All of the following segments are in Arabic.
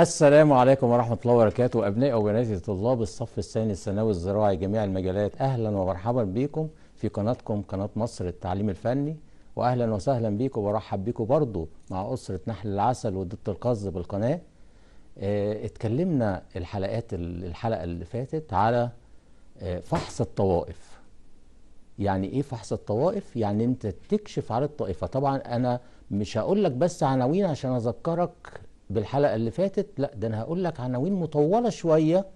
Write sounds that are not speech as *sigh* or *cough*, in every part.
السلام عليكم ورحمة الله وبركاته أبناء وبناتي طلاب الصف الثاني الثانوي الزراعي جميع المجالات أهلا ومرحبا بكم في قناتكم قناة مصر التعليم الفني وأهلا وسهلا بكم وأرحب بكم برضو مع أسرة نحل العسل وضد القز بالقناة اه اتكلمنا الحلقات الحلقة اللي فاتت على اه فحص الطوائف يعني ايه فحص الطوائف يعني انت تكشف على الطائفة طبعا انا مش هقول لك بس عناوين عشان اذكرك بالحلقة اللي فاتت لا ده أنا هقول لك عناوين مطولة شوية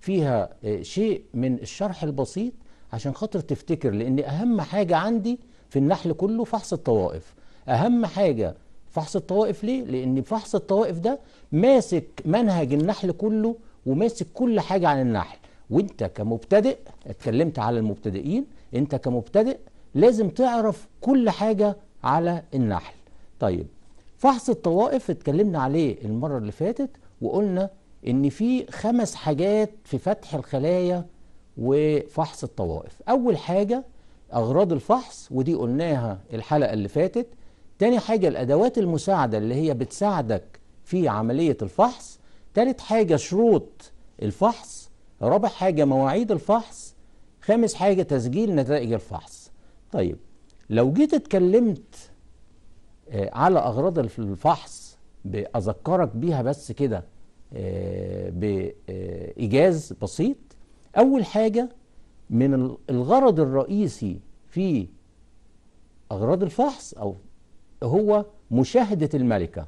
فيها آه، شيء من الشرح البسيط عشان خاطر تفتكر لأن أهم حاجة عندي في النحل كله فحص الطوائف أهم حاجة فحص الطوائف ليه؟ لأن فحص الطوائف ده ماسك منهج النحل كله وماسك كل حاجة عن النحل وانت كمبتدئ اتكلمت على المبتدئين انت كمبتدئ لازم تعرف كل حاجة على النحل طيب فحص الطوائف اتكلمنا عليه المرة اللي فاتت وقلنا ان في خمس حاجات في فتح الخلايا وفحص الطوائف اول حاجة اغراض الفحص ودي قلناها الحلقة اللي فاتت تاني حاجة الادوات المساعدة اللي هي بتساعدك في عملية الفحص تالت حاجة شروط الفحص رابع حاجة مواعيد الفحص خامس حاجة تسجيل نتائج الفحص طيب لو جيت اتكلمت آه، على أغراض الفحص بأذكرك بيها بس كده آه، بإيجاز بسيط أول حاجة من الغرض الرئيسي في أغراض الفحص أو هو مشاهدة الملكة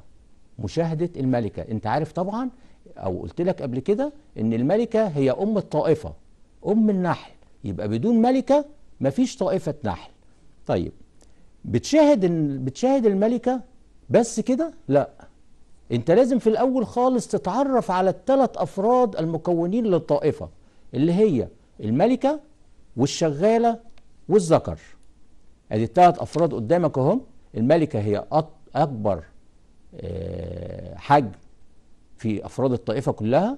مشاهدة الملكة أنت عارف طبعا أو قلت لك قبل كده أن الملكة هي أم الطائفة أم النحل يبقى بدون ملكة مفيش طائفة نحل طيب بتشاهد بتشاهد الملكة بس كده لا انت لازم في الاول خالص تتعرف على الثلاث افراد المكونين للطائفة اللي هي الملكة والشغالة والذكر ادي الثلاث افراد قدامك اهم الملكة هي اكبر آه، حجم في افراد الطائفة كلها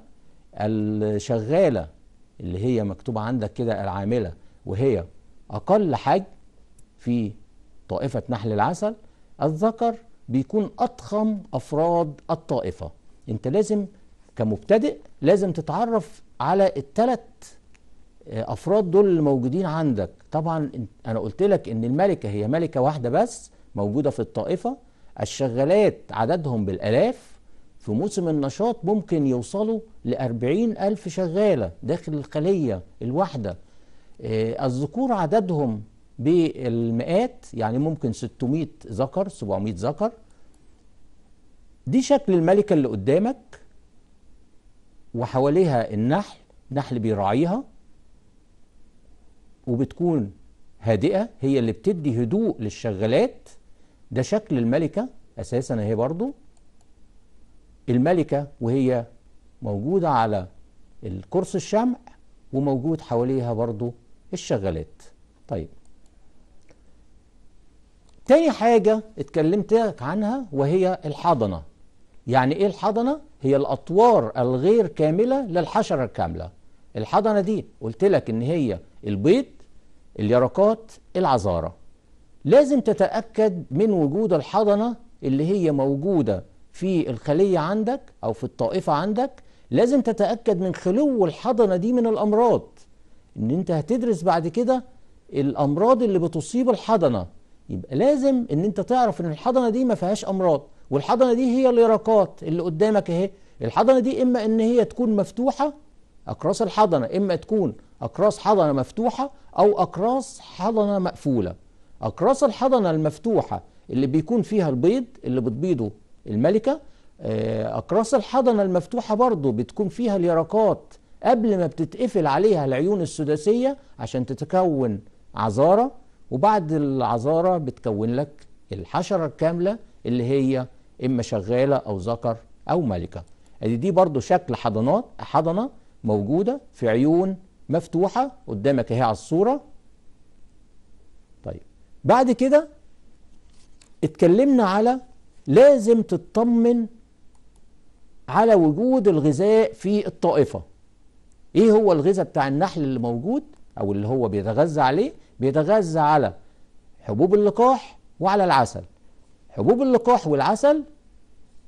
الشغالة اللي هي مكتوبة عندك كده العاملة وهي اقل حجم في طائفة نحل العسل الذكر بيكون أضخم أفراد الطائفة أنت لازم كمبتدئ لازم تتعرف على التلت آه، أفراد دول اللي موجودين عندك طبعا أنا قلت لك إن الملكة هي ملكة واحدة بس موجودة في الطائفة الشغالات عددهم بالآلاف في موسم النشاط ممكن يوصلوا لأربعين ألف شغالة داخل الخلية الواحدة آه، الذكور عددهم بالمئات يعني ممكن 600 ذكر 700 ذكر دي شكل الملكة اللي قدامك وحواليها النحل نحل بيراعيها وبتكون هادئة هي اللي بتدي هدوء للشغالات ده شكل الملكة أساسا هي برضو الملكة وهي موجودة على الكرسي الشمع وموجود حواليها برضو الشغالات طيب تاني حاجة اتكلمت عنها وهي الحضنة يعني ايه الحضنة؟ هي الأطوار الغير كاملة للحشرة الكاملة الحضنة دي قلت لك ان هي البيض اليرقات العذارة لازم تتأكد من وجود الحضنة اللي هي موجودة في الخلية عندك أو في الطائفة عندك لازم تتأكد من خلو الحضنة دي من الأمراض إن أنت هتدرس بعد كده الأمراض اللي بتصيب الحضنة يبقى لازم ان انت تعرف ان الحضنه دي ما فيهاش امراض والحضنه دي هي اليرقات اللي قدامك اهي الحضنه دي اما ان هي تكون مفتوحه اقراص الحضنه اما تكون اقراص حضنه مفتوحه او اقراص حضنه مقفوله اقراص الحضنه المفتوحه اللي بيكون فيها البيض اللي بتبيضه الملكه اقراص آه، الحضنه المفتوحه برضه بتكون فيها اليرقات قبل ما بتتقفل عليها العيون السداسيه عشان تتكون عذاره وبعد العذاره بتكون لك الحشره الكامله اللي هي اما شغاله او ذكر او ملكه ادي دي برضو شكل حضانات حضنه موجوده في عيون مفتوحه قدامك اهي على الصوره طيب بعد كده اتكلمنا على لازم تطمن على وجود الغذاء في الطائفه ايه هو الغذاء بتاع النحل اللي موجود او اللي هو بيتغذى عليه بيتغذى على حبوب اللقاح وعلى العسل حبوب اللقاح والعسل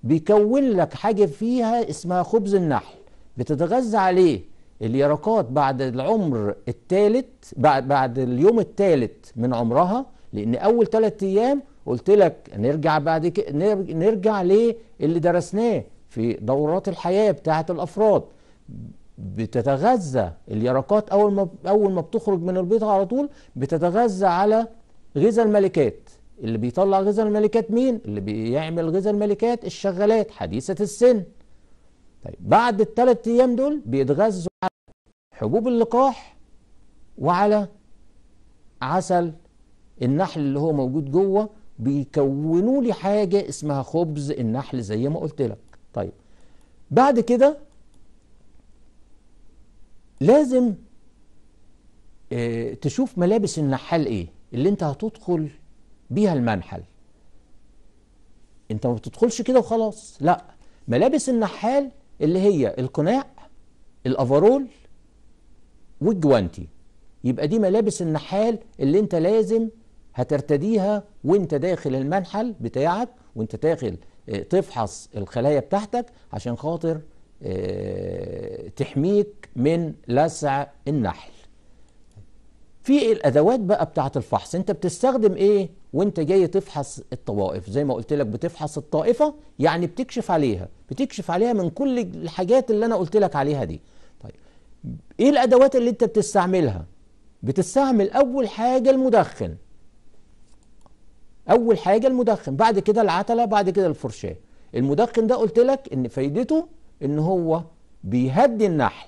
بيكون لك حاجة فيها اسمها خبز النحل بتتغذى عليه اليرقات بعد العمر الثالث بعد, بعد اليوم الثالث من عمرها لأن أول ثلاث أيام قلت لك نرجع بعد كده نرجع ليه اللي درسناه في دورات الحياة بتاعة الأفراد بتتغذى اليرقات اول ما اول ما بتخرج من البيضة على طول بتتغذى على غذاء الملكات اللي بيطلع غذاء الملكات مين اللي بيعمل غذاء الملكات الشغالات حديثة السن طيب بعد الثلاث ايام دول بيتغذوا على حبوب اللقاح وعلى عسل النحل اللي هو موجود جوه بيكونوا لي حاجه اسمها خبز النحل زي ما قلت لك طيب بعد كده لازم آه، تشوف ملابس النحال ايه اللي انت هتدخل بيها المنحل انت ما بتدخلش كده وخلاص لا ملابس النحال اللي هي القناع الافرول والجوانتي يبقى دي ملابس النحال اللي انت لازم هترتديها وانت داخل المنحل بتاعك وانت داخل آه، تفحص الخلايا بتاعتك عشان خاطر آه، تحميك من لسع النحل في الادوات بقى بتاعه الفحص انت بتستخدم ايه وانت جاي تفحص الطوائف زي ما قلت لك بتفحص الطائفه يعني بتكشف عليها بتكشف عليها من كل الحاجات اللي انا قلت لك عليها دي طيب ايه الادوات اللي انت بتستعملها بتستعمل اول حاجه المدخن اول حاجه المدخن بعد كده العتله بعد كده الفرشاه المدخن ده قلت لك ان فايدته ان هو بيهدي النحل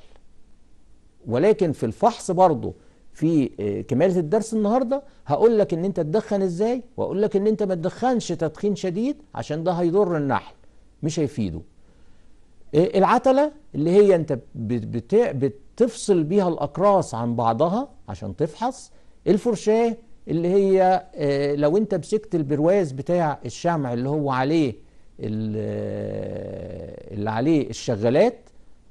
ولكن في الفحص برضه في آه، كمالة الدرس النهاردة هقول لك ان انت تدخن ازاي واقول لك ان انت ما تدخنش تدخين شديد عشان ده هيضر النحل مش هيفيده آه، العتلة اللي هي انت بتفصل بيها الاقراص عن بعضها عشان تفحص الفرشاة اللي هي آه، لو انت مسكت البرواز بتاع الشمع اللي هو عليه اللي عليه الشغالات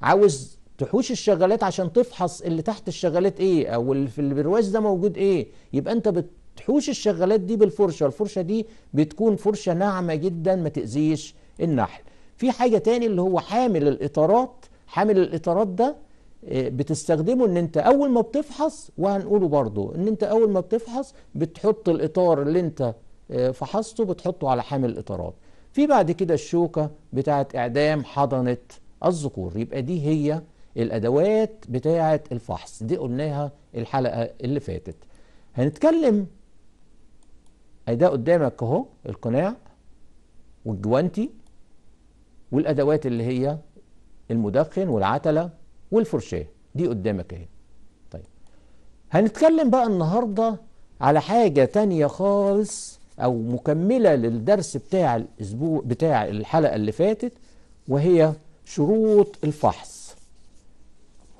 عاوز تحوش الشغالات عشان تفحص اللي تحت الشغالات ايه او اللي في البرواز ده موجود ايه يبقى انت بتحوش الشغالات دي بالفرشه الفرشه دي بتكون فرشه ناعمه جدا ما تاذيش النحل في حاجه تاني اللي هو حامل الاطارات حامل الاطارات ده آه، بتستخدمه ان انت اول ما بتفحص وهنقوله برضو ان انت اول ما بتفحص بتحط الاطار اللي انت آه، فحصته بتحطه على حامل الاطارات في بعد كده الشوكة بتاعة إعدام حضنة الذكور يبقى دي هي الأدوات بتاعة الفحص دي قلناها الحلقة اللي فاتت هنتكلم ده قدامك اهو القناع والجوانتي والأدوات اللي هي المدخن والعتلة والفرشاة دي قدامك اهي طيب هنتكلم بقى النهاردة على حاجة تانية خالص أو مكملة للدرس بتاع الأسبوع بتاع الحلقة اللي فاتت وهي شروط الفحص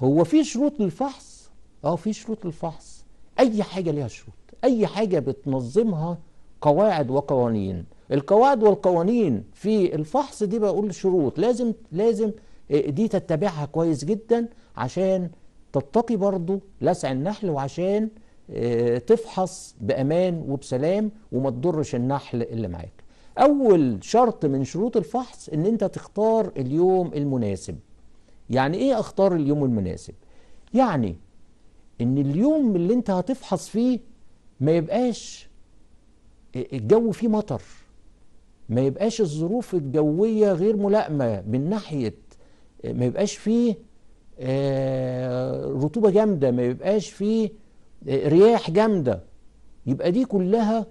هو في شروط للفحص اه في شروط للفحص اي حاجه ليها شروط اي حاجه بتنظمها قواعد وقوانين القواعد والقوانين في الفحص دي بقول شروط لازم لازم آه، دي تتبعها كويس جدا عشان تتقي برضه لسع النحل وعشان آه، تفحص بامان وبسلام وما تضرش النحل اللي معاك اول شرط من شروط الفحص ان انت تختار اليوم المناسب يعني ايه اختار اليوم المناسب يعني ان اليوم اللي انت هتفحص فيه ما يبقاش الجو فيه مطر ما يبقاش الظروف الجويه غير ملائمه من ناحيه ما يبقاش فيه آه، رطوبه جامده ما يبقاش فيه رياح جامده يبقى دي كلها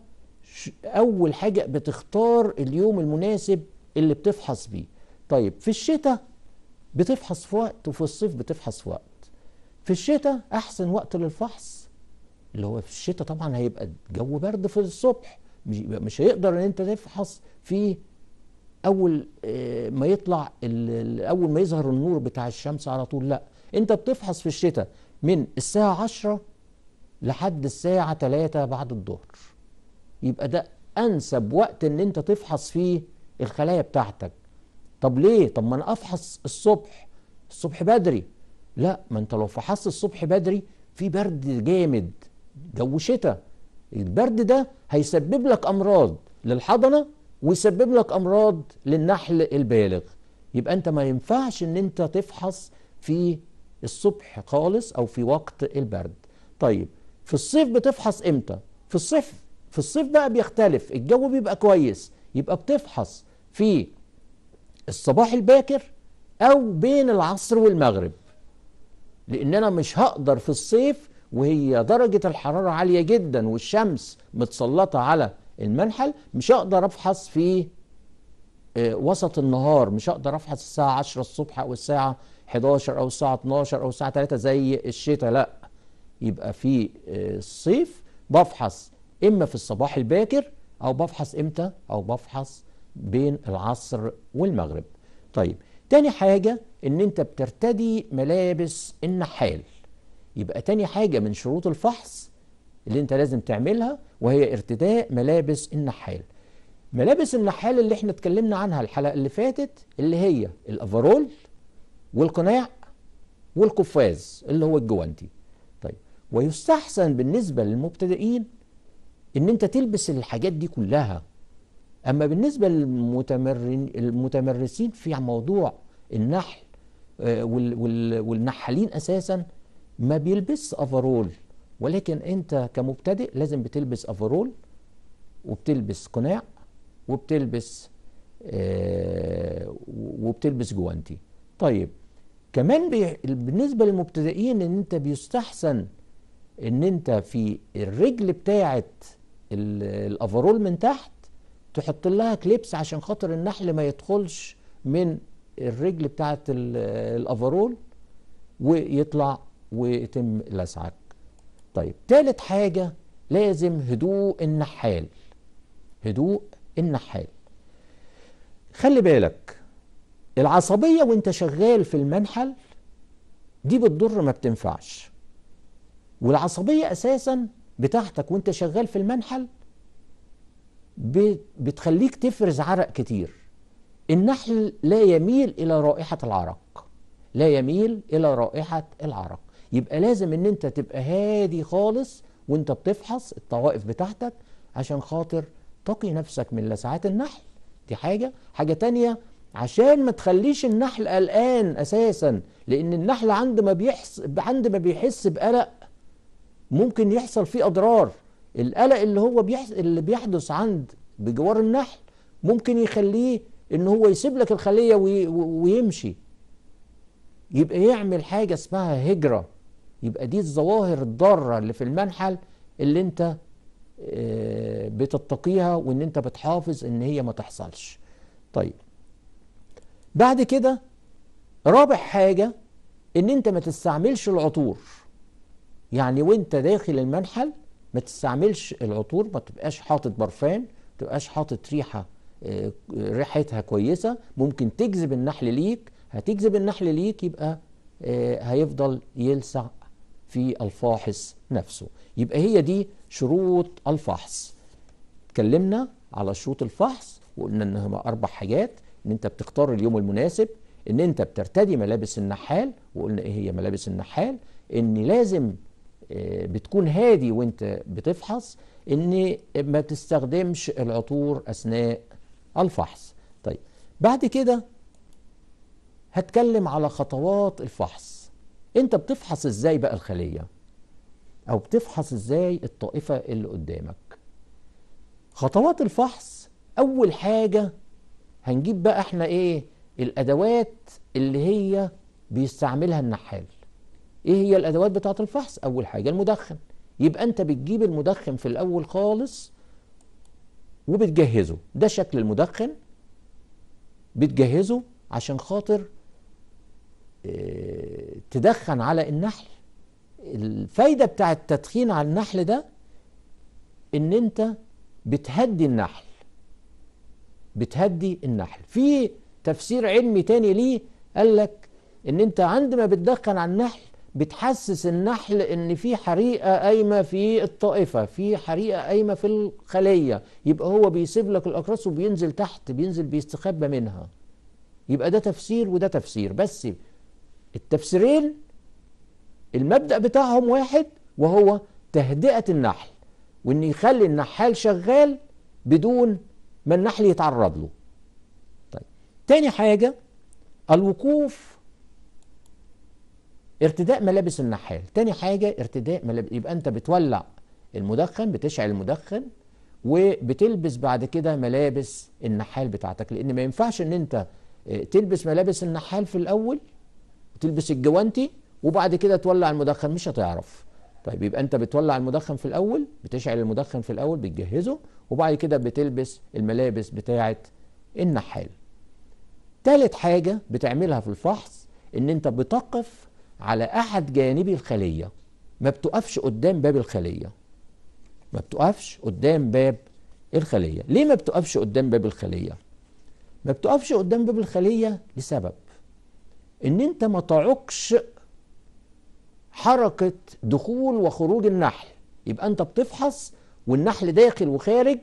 اول حاجه بتختار اليوم المناسب اللي بتفحص بيه طيب في الشتاء بتفحص في وقت وفي الصيف بتفحص في وقت في الشتاء احسن وقت للفحص اللي هو في الشتاء طبعا هيبقى الجو برد في الصبح مش هيقدر ان انت تفحص في اول آه، ما يطلع اول ما يظهر النور بتاع الشمس على طول لا انت بتفحص في الشتاء من الساعه 10 لحد الساعة 3 بعد الظهر يبقى ده أنسب وقت إن أنت تفحص فيه الخلايا بتاعتك طب ليه؟ طب ما أنا أفحص الصبح الصبح بدري لا ما أنت لو فحصت الصبح بدري في برد جامد جو شتاء البرد ده هيسبب لك أمراض للحضنة ويسبب لك أمراض للنحل البالغ يبقى أنت ما ينفعش إن أنت تفحص في الصبح خالص أو في وقت البرد طيب في الصيف بتفحص امتى في الصيف في الصيف بقى بيختلف الجو بيبقى كويس يبقى بتفحص في الصباح الباكر او بين العصر والمغرب لان انا مش هقدر في الصيف وهي درجة الحرارة عالية جدا والشمس متسلطة على المنحل مش هقدر افحص في آه، وسط النهار مش هقدر افحص الساعة 10 الصبح او الساعة 11 او الساعة 12 او الساعة 3 زي الشتاء لأ يبقى في الصيف آه، بفحص اما في الصباح الباكر او بفحص امتى او بفحص بين العصر والمغرب طيب تاني حاجة ان انت بترتدي ملابس النحال يبقى تاني حاجة من شروط الفحص اللي انت لازم تعملها وهي ارتداء ملابس النحال ملابس النحال اللي احنا اتكلمنا عنها الحلقة اللي فاتت اللي هي الافرول والقناع والقفاز اللي هو الجوانتي ويستحسن بالنسبة للمبتدئين ان انت تلبس الحاجات دي كلها اما بالنسبة للمتمرن المتمرسين في موضوع النحل آه، والنحالين اساسا ما بيلبس افرول ولكن انت كمبتدئ لازم بتلبس افرول وبتلبس قناع وبتلبس آه وبتلبس جوانتي طيب كمان بالنسبه للمبتدئين ان انت بيستحسن ان انت في الرجل بتاعه الافرول من تحت تحط لها كليبس عشان خاطر النحل ما يدخلش من الرجل بتاعه الافرول ويطلع ويتم لسعك طيب تالت حاجه لازم هدوء النحال هدوء النحال خلي بالك العصبيه وانت شغال في المنحل دي بتضر ما بتنفعش والعصبية أساسا بتاعتك وانت شغال في المنحل بتخليك تفرز عرق كتير النحل لا يميل إلى رائحة العرق لا يميل إلى رائحة العرق يبقى لازم ان انت تبقى هادي خالص وانت بتفحص الطوائف بتاعتك عشان خاطر تقي نفسك من لسعات النحل دي حاجة حاجة تانية عشان ما تخليش النحل قلقان اساسا لان النحل عند ما بيحس عند ما بيحس بقلق ممكن يحصل فيه اضرار القلق اللي هو بيحص... اللي بيحدث عند بجوار النحل ممكن يخليه ان هو يسيب لك الخليه وي... ويمشي يبقى يعمل حاجه اسمها هجره يبقى دي الظواهر الضاره اللي في المنحل اللي انت آه، بتتقيها وان انت بتحافظ ان هي ما تحصلش طيب بعد كده رابع حاجه ان انت ما تستعملش العطور يعني وانت داخل المنحل ما تستعملش العطور ما تبقاش حاطط برفان ما تبقاش حاطط ريحه آه، ريحتها كويسه ممكن تجذب النحل ليك هتجذب النحل ليك يبقى آه، هيفضل يلسع في الفاحص نفسه يبقى هي دي شروط الفحص اتكلمنا على شروط الفحص وقلنا انها اربع حاجات ان انت بتختار اليوم المناسب ان انت بترتدي ملابس النحال وقلنا ايه هي ملابس النحال ان لازم آه، بتكون هادي وانت بتفحص ان ما تستخدمش العطور اثناء الفحص طيب بعد كده هتكلم على خطوات الفحص انت بتفحص ازاي بقى الخليه او بتفحص ازاي الطائفه اللي قدامك خطوات الفحص اول حاجه هنجيب بقى احنا ايه الادوات اللي هي بيستعملها النحال ايه هي الادوات بتاعه الفحص اول حاجه المدخن يبقى انت بتجيب المدخن في الاول خالص وبتجهزه ده شكل المدخن بتجهزه عشان خاطر آه، تدخن على النحل الفايده بتاع التدخين على النحل ده ان انت بتهدي النحل بتهدي النحل في تفسير علمي تاني ليه قال لك ان انت عندما بتدخن على النحل بتحسس النحل ان في حريقه قايمه في الطائفه في حريقه قايمه في الخليه يبقى هو بيسيب لك الاقراص وبينزل تحت بينزل بيستخبى منها يبقى ده تفسير وده تفسير بس التفسيرين المبدا بتاعهم واحد وهو تهدئه النحل وان يخلي النحال شغال بدون ما النحل يتعرض له طيب تاني حاجه الوقوف ارتداء ملابس النحال تاني حاجة ارتداء ملابس يبقى انت بتولع المدخن بتشعل المدخن وبتلبس بعد كده ملابس النحال بتاعتك لان ما ينفعش ان انت آه، تلبس ملابس النحال في الاول وتلبس الجوانتي وبعد كده تولع المدخن مش هتعرف طيب يبقى انت بتولع المدخن في الاول بتشعل المدخن في الاول بتجهزه وبعد كده بتلبس الملابس بتاعه النحال تالت حاجه بتعملها في الفحص ان انت بتقف على أحد جانبي الخلية ما بتقفش قدام باب الخلية ما بتقفش قدام باب الخلية ليه ما بتقفش قدام باب الخلية ما بتقفش قدام باب الخلية لسبب ان انت ما تعكش حركة دخول وخروج النحل يبقى انت بتفحص والنحل داخل وخارج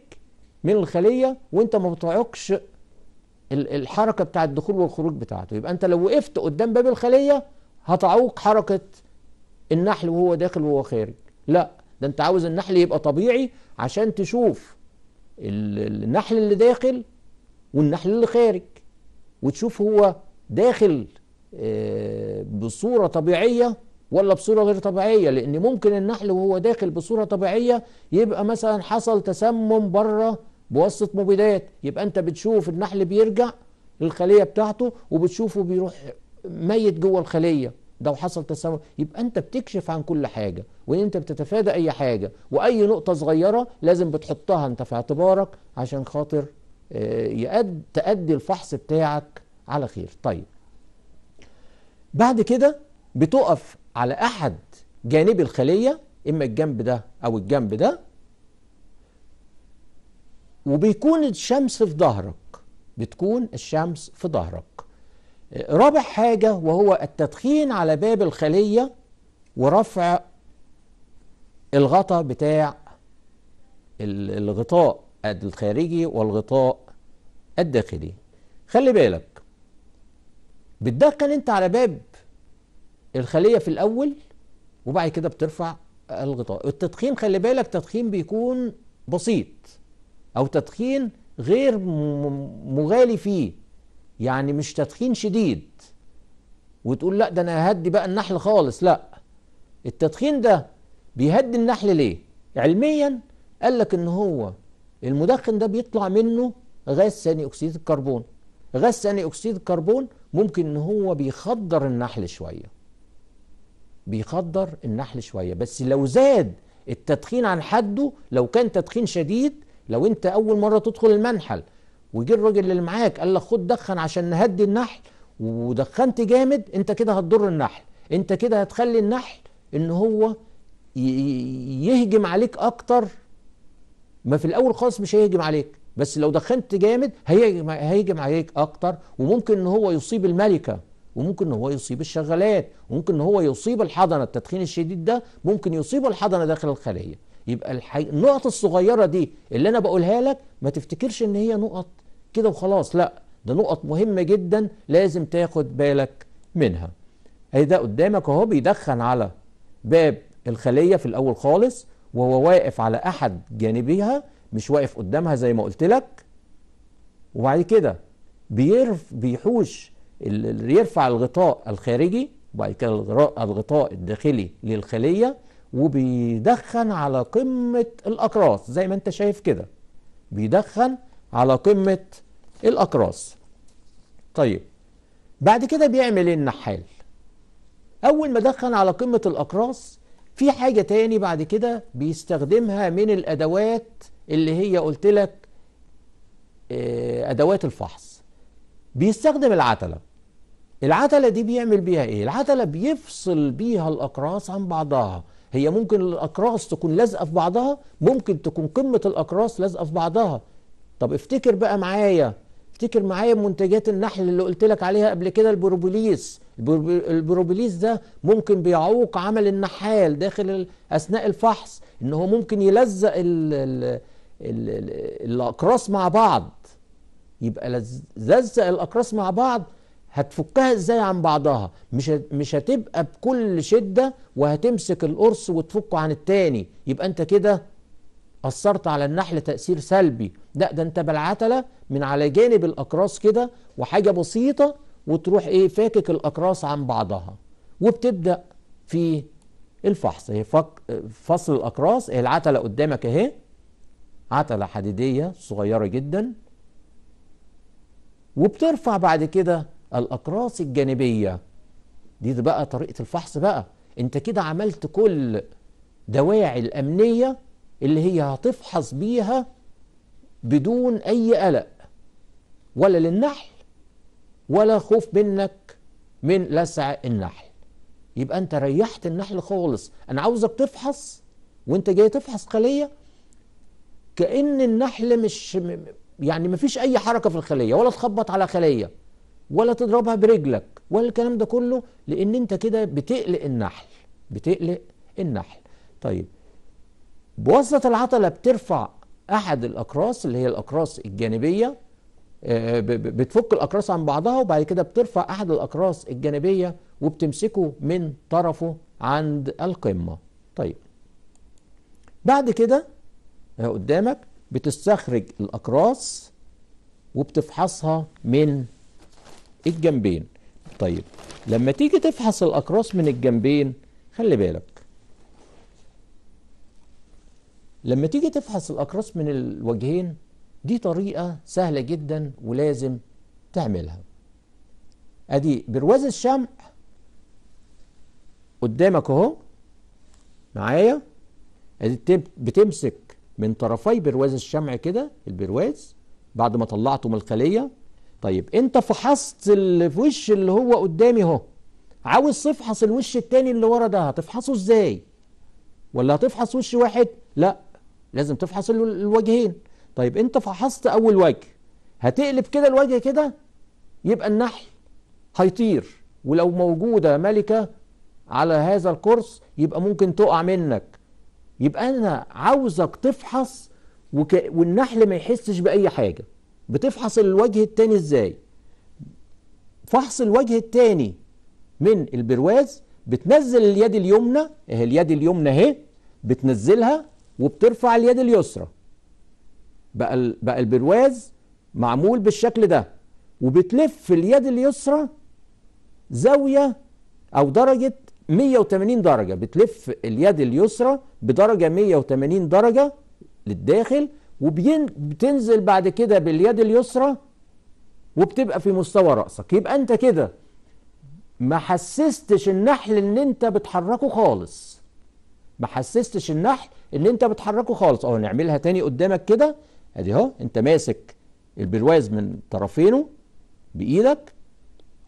من الخلية وانت ما بتعكش الحركة بتاعة الدخول والخروج بتاعته يبقى انت لو وقفت قدام باب الخلية هتعوق حركة النحل وهو داخل وهو خارج لا ده انت عاوز النحل يبقى طبيعي عشان تشوف النحل اللي داخل والنحل اللي خارج وتشوف هو داخل آه، بصورة طبيعية ولا بصورة غير طبيعية لأن ممكن النحل وهو داخل بصورة طبيعية يبقى مثلا حصل تسمم بره بواسطة مبيدات يبقى أنت بتشوف النحل بيرجع للخلية بتاعته وبتشوفه بيروح ميت جوه الخليه ده وحصل تسمم يبقى انت بتكشف عن كل حاجه وانت بتتفادى اي حاجه واي نقطه صغيره لازم بتحطها انت في اعتبارك عشان خاطر آه، يقد تأدي الفحص بتاعك على خير طيب بعد كده بتقف على احد جانبي الخليه اما الجنب ده او الجنب ده وبيكون الشمس في ظهرك بتكون الشمس في ظهرك رابع حاجة وهو التدخين على باب الخلية ورفع الغطاء بتاع الغطاء الخارجي والغطاء الداخلي خلي بالك بتدخن انت على باب الخلية في الأول وبعد كده بترفع الغطاء التدخين خلي بالك تدخين بيكون بسيط أو تدخين غير مغالي فيه يعني مش تدخين شديد وتقول لا ده انا ههدي بقى النحل خالص لا التدخين ده بيهدي النحل ليه علميا قال لك ان هو المدخن ده بيطلع منه غاز ثاني اكسيد الكربون غاز ثاني اكسيد الكربون ممكن ان هو بيخدر النحل شويه بيخدر النحل شويه بس لو زاد التدخين عن حده لو كان تدخين شديد لو انت اول مره تدخل المنحل وجه الراجل اللي معاك قال لك خد دخن عشان نهدي النحل ودخنت جامد انت كده هتضر النحل انت كده هتخلي النحل ان هو يهجم عليك اكتر ما في الاول خالص مش هيهجم عليك بس لو دخنت جامد هيهجم هيهجم عليك اكتر وممكن ان هو يصيب الملكه وممكن ان هو يصيب الشغالات وممكن ان هو يصيب الحضنه التدخين الشديد ده ممكن يصيب الحضنه داخل الخليه يبقى النقط الصغيره دي اللي انا بقولها لك ما تفتكرش ان هي نقط كده وخلاص لا ده نقط مهمة جدا لازم تاخد بالك منها اي ده قدامك اهو بيدخن على باب الخلية في الاول خالص وهو واقف على احد جانبيها مش واقف قدامها زي ما قلت لك وبعد كده بيرف بيحوش يرفع الغطاء الخارجي وبعد كده الغطاء الداخلي للخلية وبيدخن على قمة الأقراص زي ما انت شايف كده بيدخن على قمة الأقراص طيب بعد كده بيعمل ايه النحال أول ما دخل على قمة الأقراص في حاجة تاني بعد كده بيستخدمها من الأدوات اللي هي قلت لك آه، أدوات الفحص بيستخدم العتلة العتلة دي بيعمل بيها ايه العتلة بيفصل بيها الأقراص عن بعضها هي ممكن الأقراص تكون لازقة في بعضها ممكن تكون قمة الأقراص لازقة في بعضها طب افتكر بقى معايا افتكر معايا منتجات النحل اللي قلت لك عليها قبل كده البروبوليس البروبوليس ده ممكن بيعوق عمل النحال داخل اثناء الفحص ان هو ممكن يلزق ال ال ال الاقراص مع بعض يبقى لزق الاقراص مع بعض هتفكها ازاي عن بعضها مش مش هتبقى بكل شده وهتمسك القرص وتفكه عن التاني يبقى انت كده أثرت على النحل تأثير سلبي لا ده أنت بالعتلة من على جانب الأقراص كده وحاجة بسيطة وتروح إيه فاكك الأقراص عن بعضها وبتبدأ في الفحص هي فصل الأقراص هي العتلة قدامك أهي عتلة حديدية صغيرة جدا وبترفع بعد كده الأقراص الجانبية دي, دي بقى طريقة الفحص بقى أنت كده عملت كل دواعي الأمنية اللي هي هتفحص بيها بدون أي قلق ولا للنحل ولا خوف منك من لسع النحل يبقى أنت ريحت النحل خالص أنا عاوزك تفحص وأنت جاي تفحص خلية كأن النحل مش يعني مفيش أي حركة في الخلية ولا تخبط على خلية ولا تضربها برجلك ولا الكلام ده كله لأن أنت كده بتقلق النحل بتقلق النحل طيب بواسطة العطلة بترفع أحد الأقراص اللي هي الأقراص الجانبية آه، بتفك الأقراص عن بعضها وبعد كده بترفع أحد الأقراص الجانبية وبتمسكه من طرفه عند القمة طيب بعد كده آه، قدامك بتستخرج الأقراص وبتفحصها من الجنبين طيب لما تيجي تفحص الأقراص من الجنبين خلي بالك لما تيجي تفحص الأقراص من الوجهين دي طريقة سهلة جدا ولازم تعملها ادي برواز الشمع قدامك اهو معايا ادي بتمسك من طرفي برواز الشمع كده البرواز بعد ما طلعته من الخليه طيب انت فحصت الوش اللي هو قدامي اهو عاوز تفحص الوش التاني اللي ورا ده هتفحصه ازاي ولا هتفحص وش واحد لا لازم تفحص الوجهين طيب انت فحصت اول وجه هتقلب كده الوجه كده يبقى النحل هيطير ولو موجوده ملكه على هذا القرص يبقى ممكن تقع منك يبقى انا عاوزك تفحص وك... والنحل ما يحسش باي حاجه بتفحص الوجه التاني ازاي فحص الوجه التاني من البرواز بتنزل اليد اليمنى اهي اليد اليمنى اهي بتنزلها وبترفع اليد اليسرى بقى بقى البرواز معمول بالشكل ده وبتلف اليد اليسرى زاويه او درجه 180 درجه بتلف اليد اليسرى بدرجه 180 درجه للداخل وبتنزل بعد كده باليد اليسرى وبتبقى في مستوى راسك يبقى انت كده ما حسستش النحل ان انت بتحركه خالص ما حسستش النحل اللي انت بتحركه خالص اهو نعملها تاني قدامك كده ادي اهو انت ماسك البرواز من طرفينه بايدك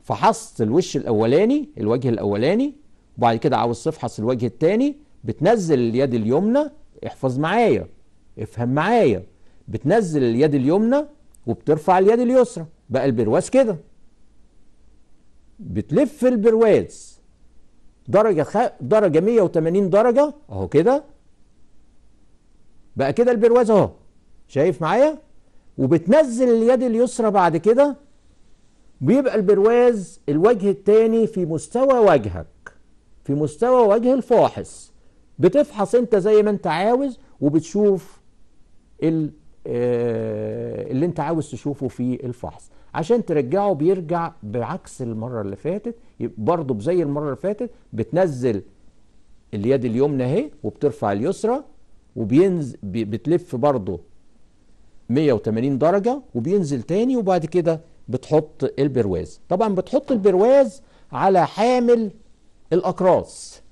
فحصت الوش الاولاني الوجه الاولاني وبعد كده عاوز تفحص الوجه التاني بتنزل اليد اليمنى احفظ معايا افهم معايا بتنزل اليد اليمنى وبترفع اليد اليسرى بقى البرواز كده بتلف البرواز درجة خ... درجة 180 درجة اهو كده بقى كده البرواز اهو شايف معايا وبتنزل اليد اليسرى بعد كده بيبقى البرواز الوجه التاني في مستوى وجهك في مستوى وجه الفاحص بتفحص انت زي ما انت عاوز وبتشوف ال آه، اللي انت عاوز تشوفه في الفحص عشان ترجعه بيرجع بعكس المره اللي فاتت برضه بزي المره اللي فاتت بتنزل اليد اليمنى اهي وبترفع اليسرى وبينزل بتلف برضه 180 درجه وبينزل تاني وبعد كده بتحط البرواز طبعا بتحط البرواز على حامل الاقراص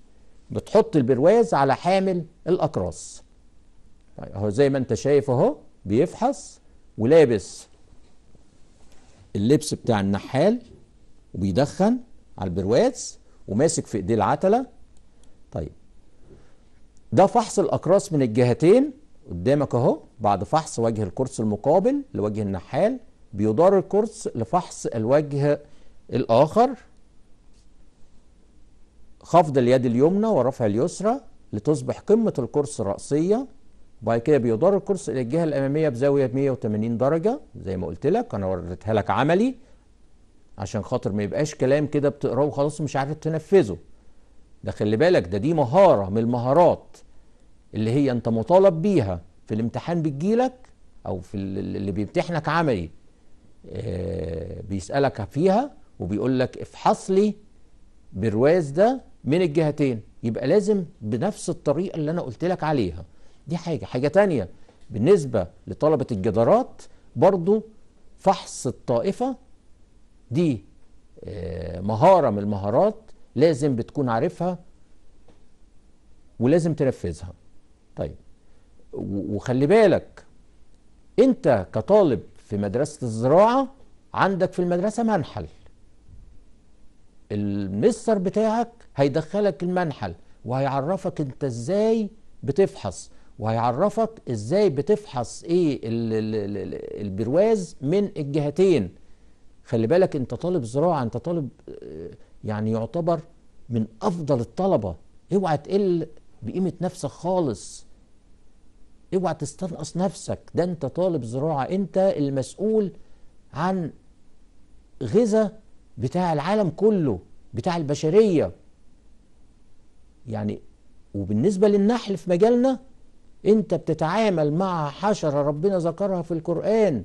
بتحط البرواز على حامل الاقراص طيب، اهو زي ما انت شايف اهو بيفحص ولابس اللبس بتاع النحال وبيدخن على البرواز وماسك في ايديه العتله طيب ده فحص الاقراص من الجهتين قدامك اهو بعد فحص وجه القرص المقابل لوجه النحال بيدار القرص لفحص الوجه الاخر خفض اليد اليمنى ورفع اليسرى لتصبح قمه القرص الراسيه وبعد كده بيدور الكرسي الى الجهه الاماميه بزاويه 180 درجه زي ما قلت لك انا وريتها لك عملي عشان خاطر ما يبقاش كلام كده بتقراه وخلاص مش عارف تنفذه ده خلي بالك ده دي مهاره من المهارات اللي هي انت مطالب بيها في الامتحان بتجيلك او في اللي بيمتحنك عملي آه، بيسالك فيها وبيقول لك افحص لي برواز ده من الجهتين يبقى لازم بنفس الطريقه اللي انا قلت لك عليها دي حاجة حاجة تانية بالنسبة لطلبة الجدارات برضو فحص الطائفة دي آه، مهارة من المهارات لازم بتكون عارفها ولازم تنفذها طيب وخلي بالك انت كطالب في مدرسة الزراعة عندك في المدرسة منحل المستر بتاعك هيدخلك المنحل وهيعرفك انت ازاي بتفحص وهيعرفك ازاي بتفحص ايه البرواز من الجهتين خلي بالك انت طالب زراعه انت طالب آه، يعني يعتبر من افضل الطلبه اوعى تقل بقيمه نفسك خالص اوعى تستنقص نفسك ده انت طالب زراعه انت المسؤول عن غذاء بتاع العالم كله بتاع البشريه يعني وبالنسبه للنحل في مجالنا انت بتتعامل مع حشرة ربنا ذكرها في القرآن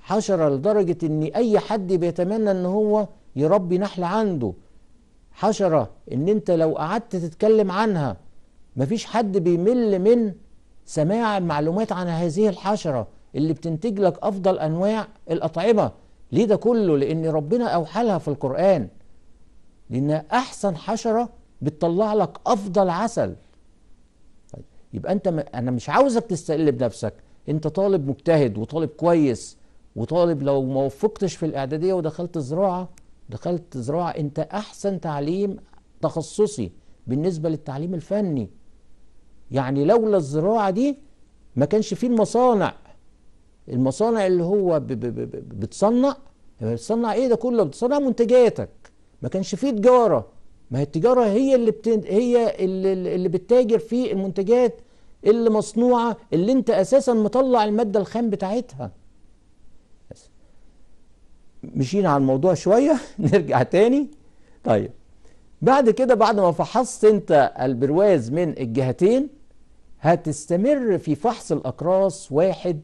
حشرة لدرجة ان اي حد بيتمنى ان هو يربي نحل عنده حشرة ان انت لو قعدت تتكلم عنها مفيش حد بيمل من سماع المعلومات عن هذه الحشرة اللي بتنتج لك افضل انواع الاطعمة ليه ده كله لان ربنا اوحلها في القرآن لان احسن حشرة بتطلع لك افضل عسل يبقى انت م... انا مش عاوزك تستقل بنفسك انت طالب مجتهد وطالب كويس وطالب لو ما وفقتش في الاعداديه ودخلت زراعه دخلت زراعه انت احسن تعليم تخصصي بالنسبه للتعليم الفني يعني لولا الزراعه دي ما كانش فيه المصانع المصانع اللي هو ب... ب... ب... بتصنع بتصنع ايه ده كله بتصنع منتجاتك ما كانش فيه تجاره ما هي التجاره هي اللي بتن... هي اللي, اللي بتتاجر في المنتجات اللي مصنوعه اللي انت اساسا مطلع الماده الخام بتاعتها بس. مشينا على الموضوع شويه *laughs* نرجع تاني طيب بعد كده بعد ما فحصت انت البرواز من الجهتين هتستمر في فحص الاقراص واحد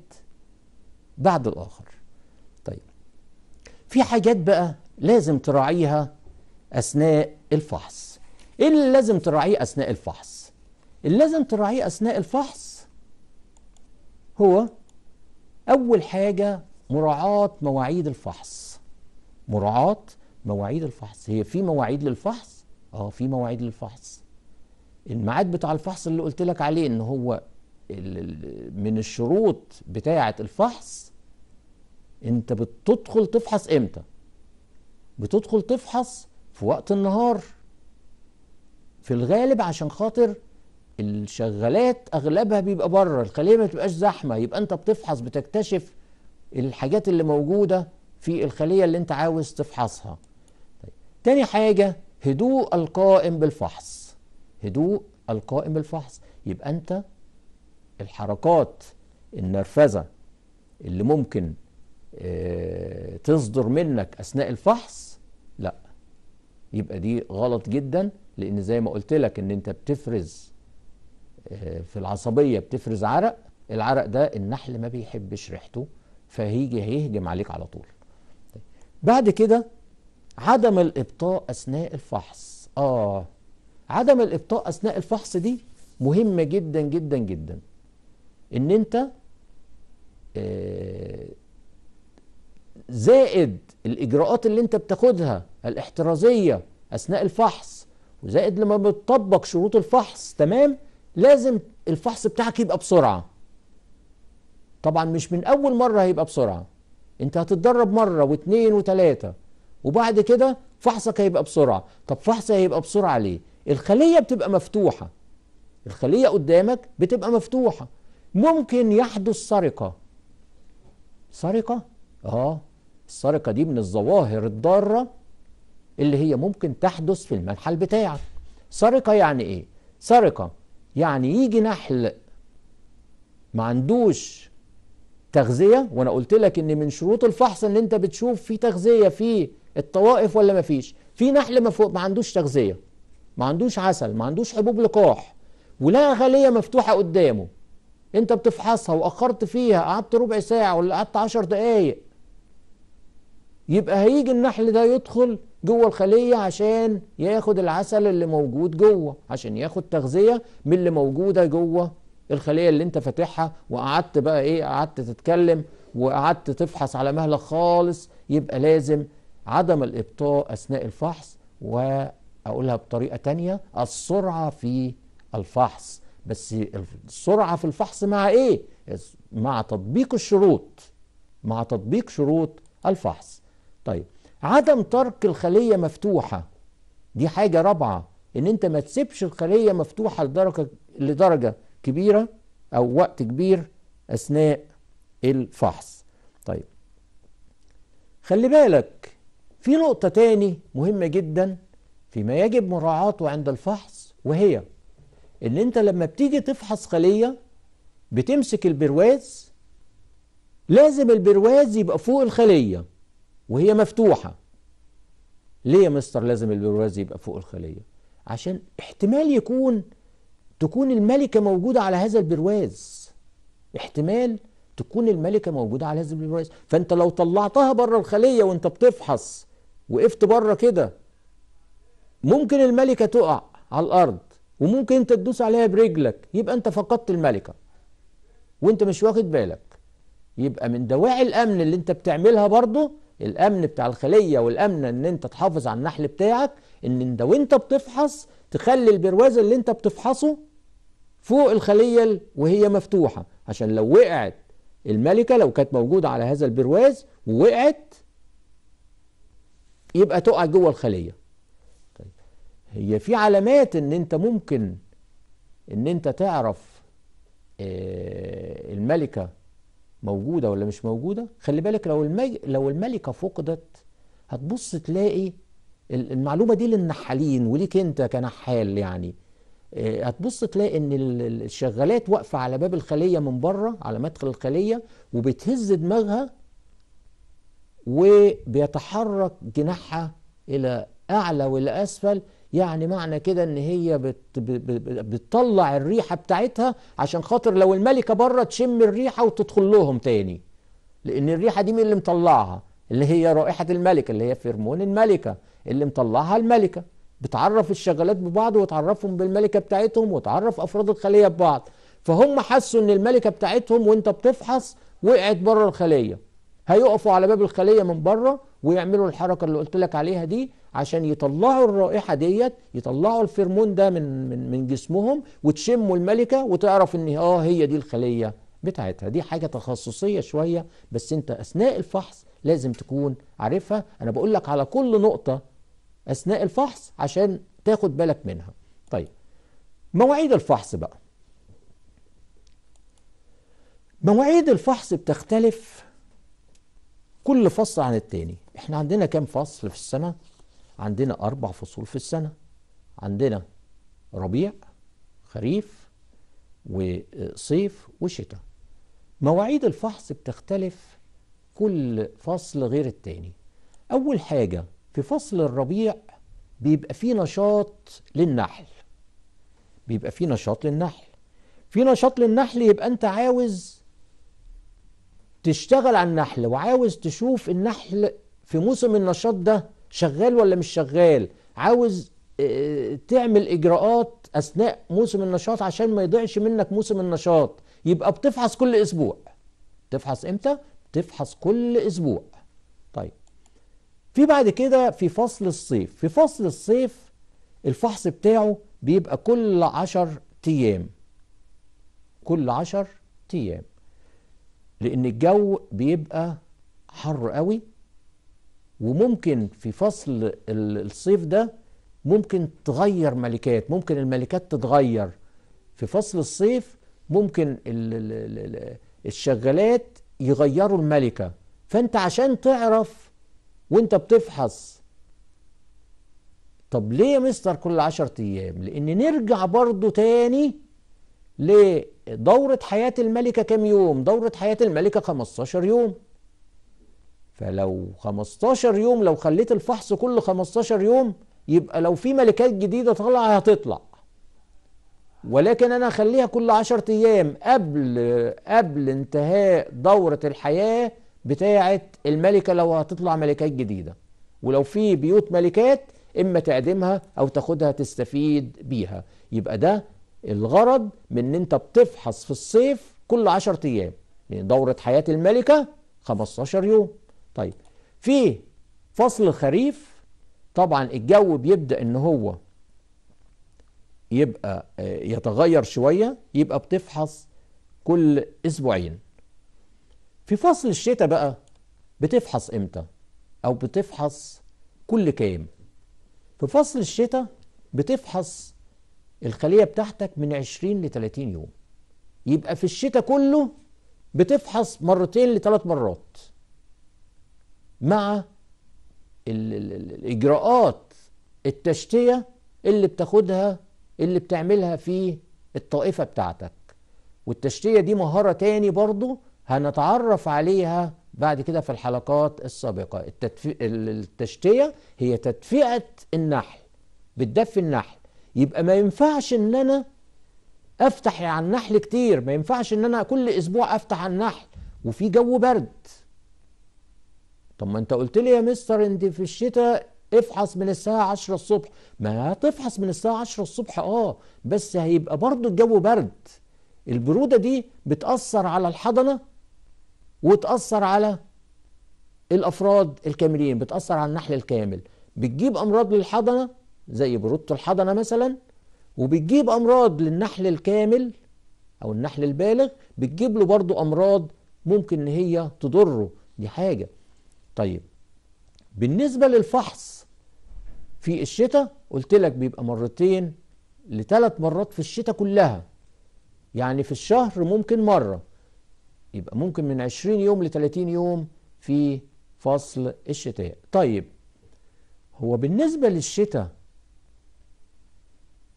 بعد الاخر طيب في حاجات بقى لازم تراعيها أثناء الفحص إيه اللي لازم تراعيه أثناء الفحص اللي لازم تراعيه أثناء الفحص هو أول حاجة مراعاة مواعيد الفحص مراعاة مواعيد الفحص هي في مواعيد للفحص اه في مواعيد للفحص الميعاد بتاع الفحص اللي قلت لك عليه ان هو من الشروط بتاعه الفحص انت بتدخل تفحص امتى بتدخل تفحص في وقت النهار في الغالب عشان خاطر الشغالات اغلبها بيبقى بره الخليه ما بتبقاش زحمه يبقى انت بتفحص بتكتشف الحاجات اللي موجوده في الخليه اللي انت عاوز تفحصها طيب، تاني حاجه هدوء القائم بالفحص هدوء القائم بالفحص يبقى انت الحركات النرفزه اللي ممكن آه، تصدر منك اثناء الفحص يبقى دي غلط جدا لان زي ما قلت لك ان انت بتفرز آه، في العصبيه بتفرز عرق العرق ده النحل ما بيحبش ريحته فهيجي هيهجم عليك على طول بعد كده عدم الابطاء اثناء الفحص اه عدم الابطاء اثناء الفحص دي مهمه جدا جدا جدا ان انت آه زائد الاجراءات اللي انت بتاخدها الاحترازيه اثناء الفحص وزائد لما بتطبق شروط الفحص تمام لازم الفحص بتاعك يبقى بسرعه طبعا مش من اول مره هيبقى بسرعه انت هتتدرب مره واثنين وثلاثه وبعد كده فحصك هيبقى بسرعه طب فحصي هيبقى بسرعه ليه الخليه بتبقى مفتوحه الخليه قدامك بتبقى مفتوحه ممكن يحدث سرقه سرقه اه السرقة دي من الظواهر الضارة اللي هي ممكن تحدث في المنحل بتاعك سرقة يعني ايه سرقة يعني يجي نحل ما عندوش تغذية وانا قلت لك ان من شروط الفحص ان انت بتشوف في تغذية في الطوائف ولا ما فيش في نحل ما, ما عندوش تغذية ما عندوش عسل ما عندوش حبوب لقاح ولا غالية مفتوحة قدامه انت بتفحصها واخرت فيها قعدت ربع ساعة ولا قعدت عشر دقايق يبقى هيجي النحل ده يدخل جوه الخلية عشان ياخد العسل اللي موجود جوه عشان ياخد تغذية من اللي موجودة جوه الخلية اللي انت فاتحها وقعدت بقى ايه قعدت تتكلم وقعدت تفحص على مهلك خالص يبقى لازم عدم الإبطاء أثناء الفحص وأقولها بطريقة تانية السرعة في الفحص بس السرعة في الفحص مع ايه؟ مع تطبيق الشروط مع تطبيق شروط الفحص طيب عدم ترك الخليه مفتوحه دي حاجه رابعه ان انت ما تسيبش الخليه مفتوحه لدرجه لدرجه كبيره او وقت كبير اثناء الفحص طيب خلي بالك في نقطه تاني مهمه جدا فيما يجب مراعاته عند الفحص وهي ان انت لما بتيجي تفحص خليه بتمسك البرواز لازم البرواز يبقى فوق الخليه وهي مفتوحة ليه يا مستر لازم البرواز يبقى فوق الخلية عشان احتمال يكون تكون الملكة موجودة على هذا البرواز احتمال تكون الملكة موجودة على هذا البرواز فانت لو طلعتها بره الخلية وانت بتفحص وقفت بره كده ممكن الملكة تقع على الأرض وممكن انت تدوس عليها برجلك يبقى انت فقدت الملكة وانت مش واخد بالك يبقى من دواعي الأمن اللي انت بتعملها برضه الامن بتاع الخليه والامن ان انت تحافظ على النحل بتاعك ان انت وانت بتفحص تخلي البرواز اللي انت بتفحصه فوق الخليه وهي مفتوحه عشان لو وقعت الملكه لو كانت موجوده على هذا البرواز ووقعت يبقى تقع جوه الخليه طيب، هي في علامات ان انت ممكن ان انت تعرف آه، الملكه موجودة ولا مش موجودة خلي بالك لو المج... لو الملكة فقدت هتبص تلاقي المعلومة دي للنحالين وليك انت كنحال يعني آه، هتبص تلاقي ان الشغالات واقفة على باب الخلية من بره على مدخل الخلية وبتهز دماغها وبيتحرك جناحها الى اعلى والى اسفل يعني معنى كده ان هي بت بتطلع الريحه بتاعتها عشان خاطر لو الملكه بره تشم الريحه وتدخل لهم تاني لان الريحه دي مين اللي مطلعها اللي هي رائحه الملكه اللي هي فيرمون الملكه اللي مطلعها الملكه بتعرف الشغلات ببعض وتعرفهم بالملكه بتاعتهم وتعرف افراد الخليه ببعض فهم حسوا ان الملكه بتاعتهم وانت بتفحص وقعت بره الخليه هيقفوا على باب الخلية من بره ويعملوا الحركة اللي قلت لك عليها دي عشان يطلعوا الرائحة ديت يطلعوا الفرمون ده من من من جسمهم وتشموا الملكة وتعرف ان اه هي دي الخلية بتاعتها دي حاجة تخصصية شوية بس انت اثناء الفحص لازم تكون عارفها انا بقول لك على كل نقطة اثناء الفحص عشان تاخد بالك منها طيب مواعيد الفحص بقى مواعيد الفحص بتختلف كل فصل عن التاني احنا عندنا كام فصل في السنة عندنا أربع فصول في السنة عندنا ربيع خريف وصيف وشتاء مواعيد الفحص بتختلف كل فصل غير التاني أول حاجة في فصل الربيع بيبقى فيه نشاط للنحل بيبقى فيه نشاط للنحل في نشاط للنحل يبقى أنت عاوز تشتغل على النحل وعاوز تشوف النحل في موسم النشاط ده شغال ولا مش شغال عاوز آه، تعمل اجراءات اثناء موسم النشاط عشان ما يضيعش منك موسم النشاط يبقى بتفحص كل اسبوع تفحص امتى تفحص كل اسبوع طيب في بعد كده في فصل الصيف في فصل الصيف الفحص بتاعه بيبقى كل عشر ايام كل عشر ايام لأن الجو بيبقى حر قوي وممكن في فصل الصيف ده ممكن تغير ملكات ممكن الملكات تتغير في فصل الصيف ممكن الشغالات يغيروا الملكة فأنت عشان تعرف وانت بتفحص طب ليه مستر كل عشرة أيام لأن نرجع برضو تاني لدورة حياة الملكة كم يوم دورة حياة الملكة 15 يوم فلو 15 يوم لو خليت الفحص كل 15 يوم يبقى لو في ملكات جديدة طالعة هتطلع ولكن أنا أخليها كل 10 أيام قبل قبل انتهاء دورة الحياة بتاعة الملكة لو هتطلع ملكات جديدة ولو في بيوت ملكات إما تعدمها أو تاخدها تستفيد بيها يبقى ده الغرض من ان انت بتفحص في الصيف كل 10 ايام يعني دوره حياه الملكه 15 يوم طيب في فصل الخريف طبعا الجو بيبدا ان هو يبقى آه، يتغير شويه يبقى بتفحص كل اسبوعين في فصل الشتاء بقى بتفحص امتى او بتفحص كل كام في فصل الشتاء بتفحص الخلية بتاعتك من 20 ل 30 يوم يبقى في الشتاء كله بتفحص مرتين لثلاث مرات مع الإجراءات التشتية اللي بتاخدها اللي بتعملها في الطائفة بتاعتك والتشتية دي مهارة تاني برضو هنتعرف عليها بعد كده في الحلقات السابقة التشتية هي تدفئة النحل بتدفي النحل يبقى ما ينفعش ان انا افتح على النحل كتير ما ينفعش ان انا كل اسبوع افتح على النحل وفي جو برد طب ما انت قلت لي يا مستر انت في الشتاء افحص من الساعة 10 الصبح ما هتفحص من الساعة 10 الصبح اه بس هيبقى برضو الجو برد البرودة دي بتأثر على الحضنة وتأثر على الأفراد الكاملين بتأثر على النحل الكامل بتجيب أمراض للحضنة زي برودة الحضنة مثلا وبتجيب أمراض للنحل الكامل أو النحل البالغ بتجيب له برضو أمراض ممكن إن هي تضره دي حاجة طيب بالنسبة للفحص في الشتاء قلت لك بيبقى مرتين لثلاث مرات في الشتاء كلها يعني في الشهر ممكن مرة يبقى ممكن من 20 يوم ل 30 يوم في فصل الشتاء طيب هو بالنسبة للشتاء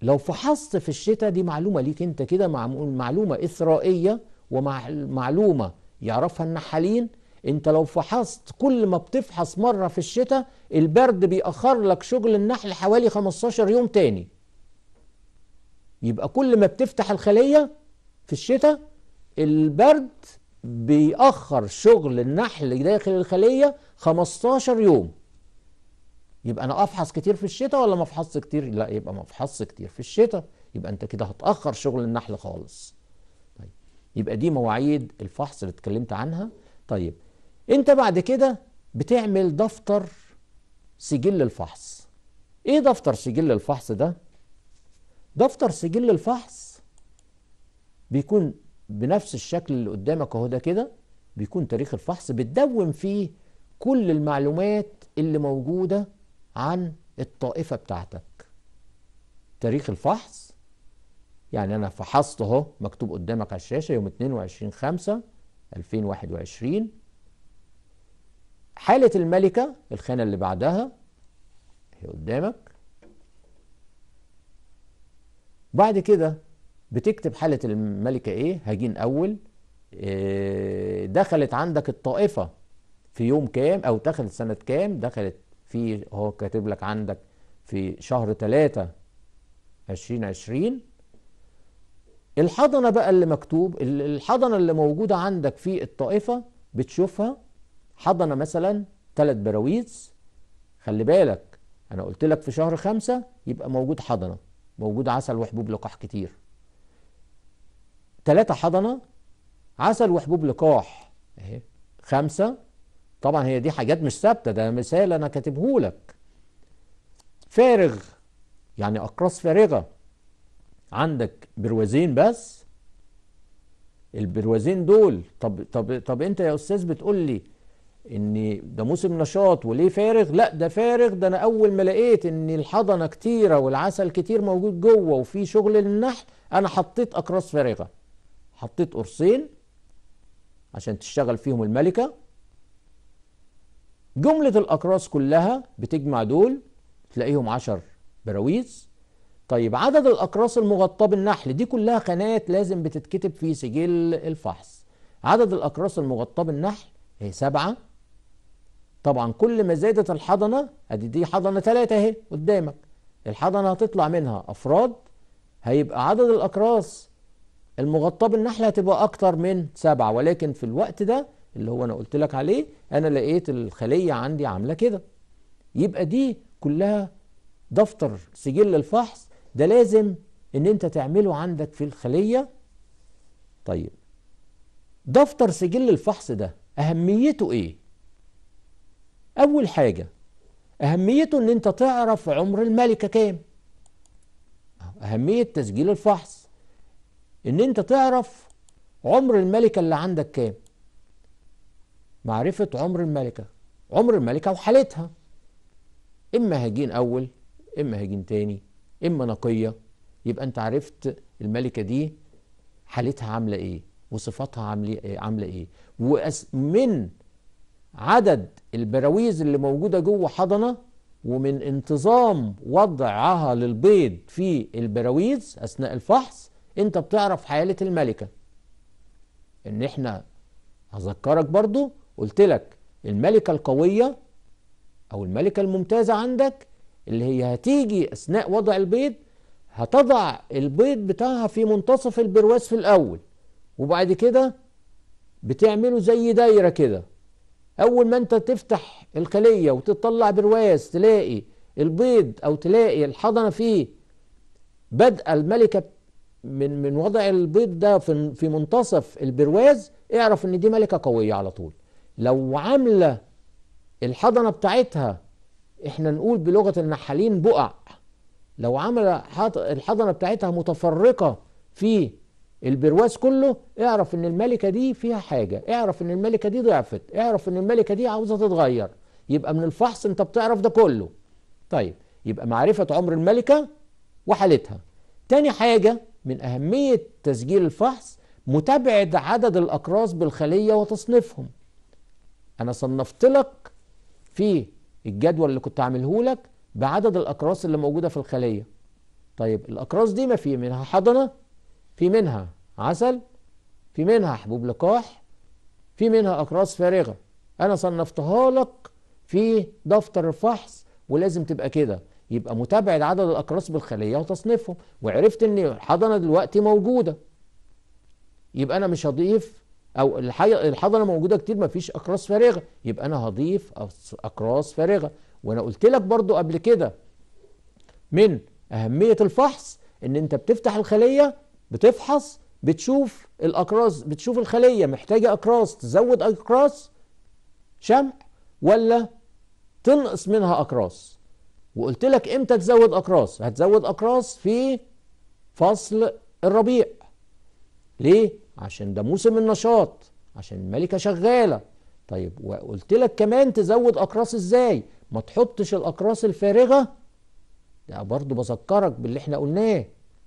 لو فحصت في الشتاء دي معلومة ليك انت كده معلومة إثرائية ومعلومة يعرفها النحالين انت لو فحصت كل ما بتفحص مرة في الشتاء البرد بيأخر لك شغل النحل حوالي 15 يوم تاني يبقى كل ما بتفتح الخلية في الشتاء البرد بيأخر شغل النحل داخل الخلية 15 يوم يبقى انا افحص كتير في الشتاء ولا ما افحصش كتير لا يبقى ما افحصش كتير في الشتاء يبقى انت كده هتاخر شغل النحل خالص طيب يبقى دي مواعيد الفحص اللي اتكلمت عنها طيب انت بعد كده بتعمل دفتر سجل الفحص ايه دفتر سجل الفحص ده دفتر سجل الفحص بيكون بنفس الشكل اللي قدامك اهو ده كده بيكون تاريخ الفحص بتدون فيه كل المعلومات اللي موجوده عن الطائفة بتاعتك تاريخ الفحص يعني أنا فحصت أهو مكتوب قدامك على الشاشة يوم 22 5 2021 حالة الملكة الخانة اللي بعدها هي قدامك بعد كده بتكتب حالة الملكة إيه هجين أول آه، دخلت عندك الطائفة في يوم كام أو دخلت سنة كام دخلت في هو كاتب لك عندك في شهر 3 2020 الحضنه بقى اللي مكتوب الحضنه اللي موجوده عندك في الطائفه بتشوفها حضنه مثلا ثلاث براويز خلي بالك انا قلت لك في شهر خمسة يبقى موجود حضنه موجود عسل وحبوب لقاح كتير ثلاثة حضنه عسل وحبوب لقاح اهي خمسة طبعا هي دي حاجات مش ثابته ده مثال انا كاتبه لك فارغ يعني اقراص فارغه عندك بروازين بس البروازين دول طب طب طب انت يا استاذ بتقول لي ان ده موسم نشاط وليه فارغ لا ده فارغ ده انا اول ما لقيت ان الحضنه كتيره والعسل كتير موجود جوه وفي شغل للنحل انا حطيت اقراص فارغه حطيت قرصين عشان تشتغل فيهم الملكه جملة الأقراص كلها بتجمع دول تلاقيهم 10 براويز طيب عدد الأقراص المغطاة بالنحل دي كلها خانات لازم بتتكتب في سجل الفحص عدد الأقراص المغطاة بالنحل هي سبعة طبعا كل ما زادت الحضنة ادي دي حضنة ثلاثة اهي قدامك الحضنة هتطلع منها أفراد هيبقى عدد الأقراص المغطاة بالنحل هتبقى أكتر من سبعة ولكن في الوقت ده اللي هو انا قلت لك عليه انا لقيت الخليه عندي عامله كده يبقى دي كلها دفتر سجل الفحص ده لازم ان انت تعمله عندك في الخليه طيب دفتر سجل الفحص ده اهميته ايه اول حاجه اهميته ان انت تعرف عمر الملكه كام اهميه تسجيل الفحص ان انت تعرف عمر الملكه اللي عندك كام معرفة عمر الملكة عمر الملكة وحالتها إما هجين أول إما هجين تاني إما نقية يبقى أنت عرفت الملكة دي حالتها عاملة إيه وصفاتها إيه، عاملة إيه ومن عدد البراويز اللي موجودة جوه حضنة ومن انتظام وضعها للبيض في البراويز أثناء الفحص أنت بتعرف حالة الملكة إن إحنا هذكرك برضو قلت لك الملكة القوية أو الملكة الممتازة عندك اللي هي هتيجي أثناء وضع البيض هتضع البيض بتاعها في منتصف البرواز في الأول وبعد كده بتعمله زي دايرة كده أول ما أنت تفتح الخلية وتطلع برواز تلاقي البيض أو تلاقي الحضنة فيه بدأ الملكة من من وضع البيض ده في في منتصف البرواز اعرف ان دي ملكه قويه على طول لو عامله الحضنه بتاعتها احنا نقول بلغه النحالين بقع لو عامله الحضنه بتاعتها متفرقه في البرواز كله اعرف ان الملكه دي فيها حاجه اعرف ان الملكه دي ضعفت اعرف ان الملكه دي عاوزه تتغير يبقى من الفحص انت بتعرف ده كله طيب يبقى معرفه عمر الملكه وحالتها تاني حاجه من اهميه تسجيل الفحص متابعه عدد الاقراص بالخليه وتصنيفهم انا صنفت لك في الجدول اللي كنت عامله لك بعدد الاقراص اللي موجوده في الخليه طيب الاقراص دي ما في منها حضنه في منها عسل في منها حبوب لقاح في منها اقراص فارغه انا صنفتها لك في دفتر الفحص ولازم تبقى كده يبقى متابعة عدد الأقراص بالخلية وتصنيفهم وعرفت إن الحضنة دلوقتي موجودة يبقى أنا مش هضيف او الحضنه موجوده كتير ما فيش اقراص فارغه يبقى انا هضيف اقراص فارغه وانا قلت لك برضو قبل كده من اهميه الفحص ان انت بتفتح الخليه بتفحص بتشوف الاقراص بتشوف الخليه محتاجه اقراص تزود اقراص شمع ولا تنقص منها اقراص وقلت لك امتى تزود اقراص هتزود اقراص في فصل الربيع ليه عشان ده موسم النشاط عشان الملكه شغاله طيب وقلت لك كمان تزود اقراص ازاي ما تحطش الاقراص الفارغه ده برضو بذكرك باللي احنا قلناه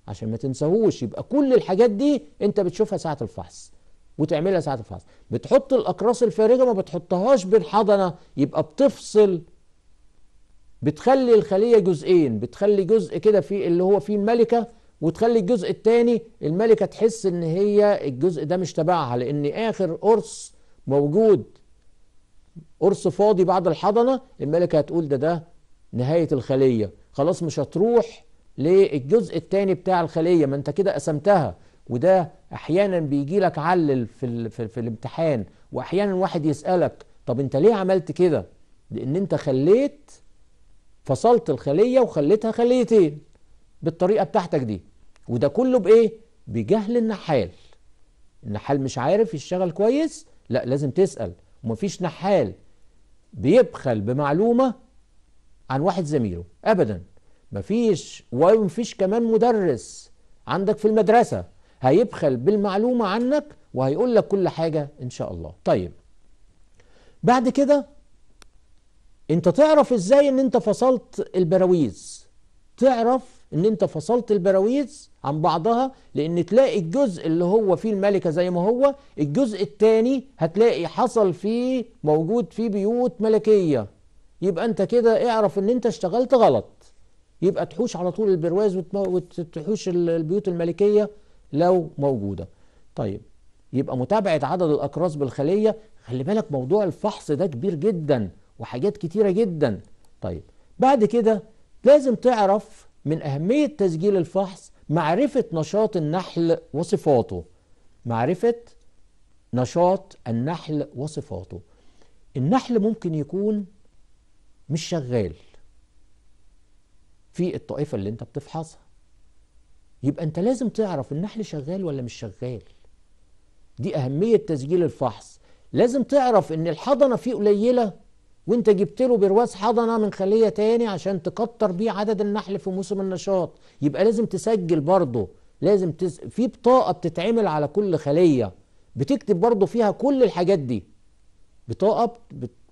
عشان ما تنساهوش يبقى كل الحاجات دي انت بتشوفها ساعه الفحص وتعملها ساعه الفحص بتحط الاقراص الفارغه ما بتحطهاش بالحضنه يبقى بتفصل بتخلي الخليه جزئين بتخلي جزء كده في اللي هو فيه الملكه وتخلي الجزء الثاني الملكه تحس ان هي الجزء ده مش تبعها لان اخر قرص موجود قرص فاضي بعد الحضنه الملكه هتقول ده ده نهايه الخليه خلاص مش هتروح للجزء الثاني بتاع الخليه ما انت كده قسمتها وده احيانا بيجي لك علل في, ال... في, في الامتحان واحيانا واحد يسالك طب انت ليه عملت كده؟ لان انت خليت فصلت الخليه وخليتها خليتين بالطريقه بتاعتك دي وده كله بايه بجهل النحال النحال مش عارف يشتغل كويس لا لازم تسال ومفيش نحال بيبخل بمعلومه عن واحد زميله ابدا مفيش ومفيش كمان مدرس عندك في المدرسه هيبخل بالمعلومه عنك وهيقول لك كل حاجه ان شاء الله طيب بعد كده انت تعرف ازاي ان انت فصلت البراويز تعرف ان انت فصلت البراويز عن بعضها لان تلاقي الجزء اللي هو فيه الملكه زي ما هو الجزء الثاني هتلاقي حصل فيه موجود فيه بيوت ملكيه يبقى انت كده اعرف ان انت اشتغلت غلط يبقى تحوش على طول البرواز وتحوش البيوت الملكيه لو موجوده طيب يبقى متابعه عدد الاقراص بالخليه خلي بالك موضوع الفحص ده كبير جدا وحاجات كتيره جدا طيب بعد كده لازم تعرف من أهمية تسجيل الفحص معرفة نشاط النحل وصفاته معرفة نشاط النحل وصفاته النحل ممكن يكون مش شغال في الطائفة اللي انت بتفحصها يبقى انت لازم تعرف النحل شغال ولا مش شغال دي أهمية تسجيل الفحص لازم تعرف ان الحضنة فيه قليلة وانت جبت له برواز حضنه من خليه تاني عشان تكتر بيه عدد النحل في موسم النشاط يبقى لازم تسجل برضه لازم تس... في بطاقه بتتعمل على كل خليه بتكتب برضه فيها كل الحاجات دي بطاقه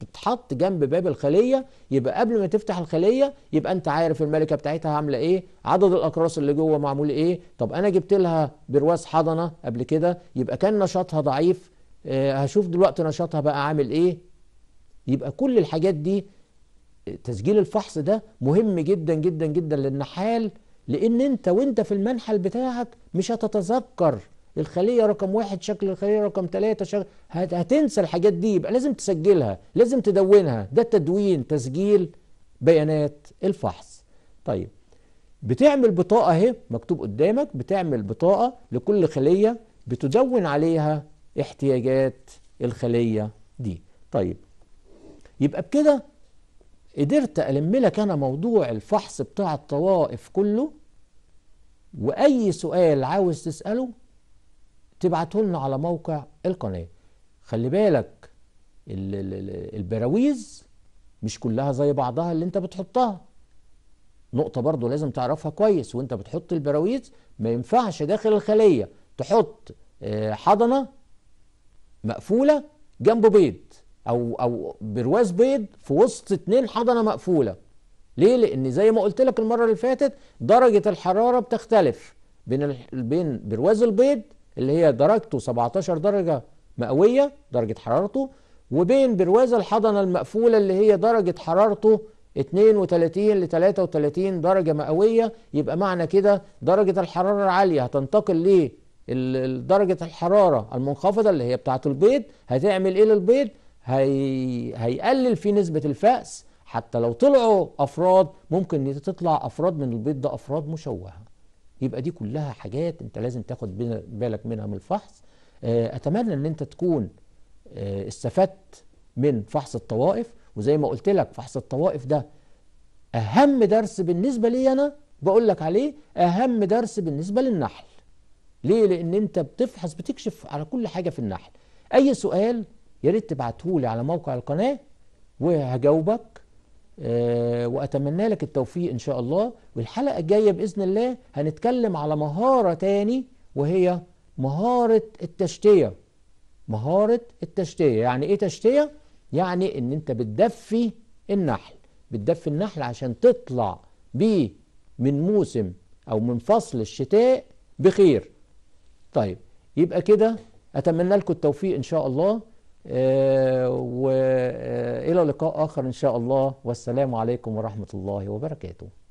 بتتحط جنب باب الخليه يبقى قبل ما تفتح الخليه يبقى انت عارف الملكه بتاعتها عامله ايه عدد الاقراص اللي جوه معمول ايه طب انا جبت لها برواز حضنه قبل كده يبقى كان نشاطها ضعيف آه هشوف دلوقتي نشاطها بقى عامل ايه يبقى كل الحاجات دي تسجيل الفحص ده مهم جدا جدا جدا للنحال لان انت وانت في المنحل بتاعك مش هتتذكر الخلية رقم واحد شكل الخلية رقم ثلاثة شكل هتنسى الحاجات دي يبقى لازم تسجلها لازم تدونها ده التدوين تسجيل بيانات الفحص طيب بتعمل بطاقة اهي مكتوب قدامك بتعمل بطاقة لكل خلية بتدون عليها احتياجات الخلية دي طيب يبقى بكده قدرت ألم لك أنا موضوع الفحص بتاع الطوائف كله وأي سؤال عاوز تسأله تبعته لنا على موقع القناة خلي بالك البراويز مش كلها زي بعضها اللي انت بتحطها نقطة برضو لازم تعرفها كويس وانت بتحط البراويز ما ينفعش داخل الخلية تحط آه، حضنة مقفولة جنبه بيض او او برواز بيض في وسط اتنين حضنه مقفوله ليه لان زي ما قلت لك المره اللي فاتت درجه الحراره بتختلف بين ال... بين برواز البيض اللي هي درجته 17 درجه مئويه درجه حرارته وبين برواز الحضنه المقفوله اللي هي درجه حرارته 32 ل 33 درجه مئويه يبقى معنى كده درجه الحراره العاليه هتنتقل ليه درجه الحراره المنخفضه اللي هي بتاعه البيض هتعمل ايه للبيض هي... هيقلل في نسبة الفأس حتى لو طلعوا أفراد ممكن تطلع أفراد من البيض ده أفراد مشوهة يبقى دي كلها حاجات أنت لازم تاخد بالك منها من الفحص آه، أتمنى أن أنت تكون آه، استفدت من فحص الطوائف وزي ما قلت لك فحص الطوائف ده أهم درس بالنسبة لي أنا بقول لك عليه أهم درس بالنسبة للنحل ليه؟ لأن أنت بتفحص بتكشف على كل حاجة في النحل أي سؤال يا ريت تبعتهولي على موقع القناه وهجاوبك آه، واتمنى لك التوفيق ان شاء الله والحلقه الجايه باذن الله هنتكلم على مهاره تاني وهي مهاره التشتيه مهاره التشتيه يعني ايه تشتيه يعني ان انت بتدفي النحل بتدفي النحل عشان تطلع بيه من موسم او من فصل الشتاء بخير طيب يبقى كده اتمنى لكم التوفيق ان شاء الله آه، والى لقاء اخر ان شاء الله والسلام عليكم ورحمه الله وبركاته